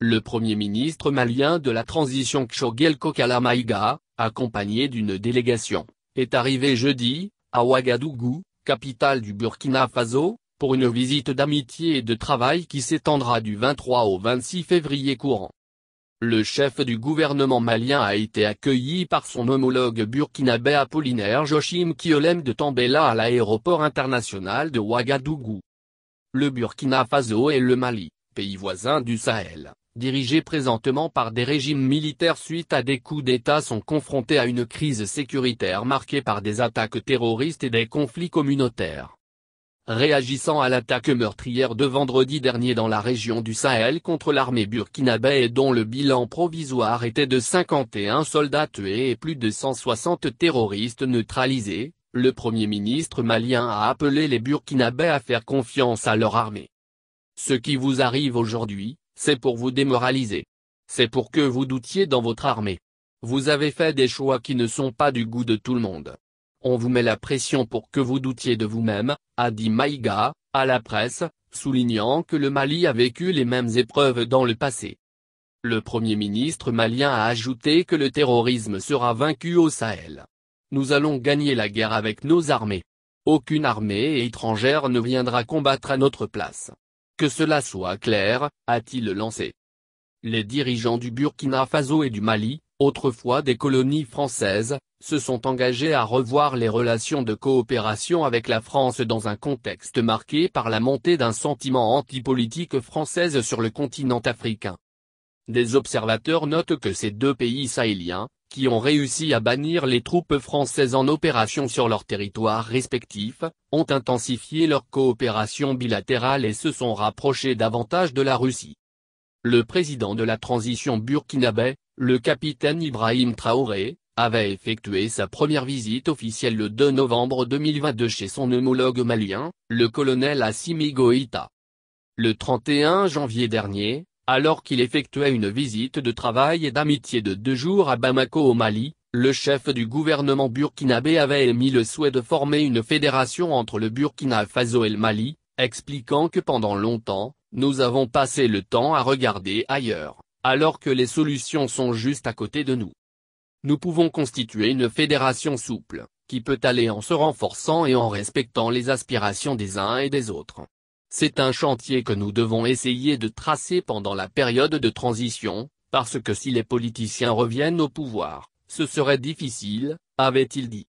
Le premier ministre malien de la transition Kshogel Kokala Maïga, accompagné d'une délégation, est arrivé jeudi, à Ouagadougou, capitale du Burkina Faso, pour une visite d'amitié et de travail qui s'étendra du 23 au 26 février courant. Le chef du gouvernement malien a été accueilli par son homologue burkinabé Apollinaire Joachim Kiolem de Tambela à l'aéroport international de Ouagadougou. Le Burkina Faso et le Mali, pays voisin du Sahel, dirigés présentement par des régimes militaires suite à des coups d'État sont confrontés à une crise sécuritaire marquée par des attaques terroristes et des conflits communautaires. Réagissant à l'attaque meurtrière de vendredi dernier dans la région du Sahel contre l'armée burkinabé et dont le bilan provisoire était de 51 soldats tués et plus de 160 terroristes neutralisés, le Premier ministre malien a appelé les Burkinabés à faire confiance à leur armée. Ce qui vous arrive aujourd'hui, c'est pour vous démoraliser. C'est pour que vous doutiez dans votre armée. Vous avez fait des choix qui ne sont pas du goût de tout le monde. On vous met la pression pour que vous doutiez de vous-même, a dit Maïga, à la presse, soulignant que le Mali a vécu les mêmes épreuves dans le passé. Le Premier ministre malien a ajouté que le terrorisme sera vaincu au Sahel. Nous allons gagner la guerre avec nos armées. Aucune armée étrangère ne viendra combattre à notre place. Que cela soit clair, a-t-il lancé. Les dirigeants du Burkina Faso et du Mali, autrefois des colonies françaises, se sont engagés à revoir les relations de coopération avec la France dans un contexte marqué par la montée d'un sentiment antipolitique française sur le continent africain. Des observateurs notent que ces deux pays sahéliens, qui ont réussi à bannir les troupes françaises en opération sur leurs territoires respectifs, ont intensifié leur coopération bilatérale et se sont rapprochés davantage de la Russie. Le président de la transition burkinabé, le capitaine Ibrahim Traoré, avait effectué sa première visite officielle le 2 novembre 2022 chez son homologue malien, le colonel Assimi Goïta. Le 31 janvier dernier, alors qu'il effectuait une visite de travail et d'amitié de deux jours à Bamako au Mali, le chef du gouvernement burkinabé avait émis le souhait de former une fédération entre le Burkina Faso et le Mali, expliquant que pendant longtemps, nous avons passé le temps à regarder ailleurs, alors que les solutions sont juste à côté de nous. Nous pouvons constituer une fédération souple, qui peut aller en se renforçant et en respectant les aspirations des uns et des autres. C'est un chantier que nous devons essayer de tracer pendant la période de transition, parce que si les politiciens reviennent au pouvoir, ce serait difficile, avait-il dit.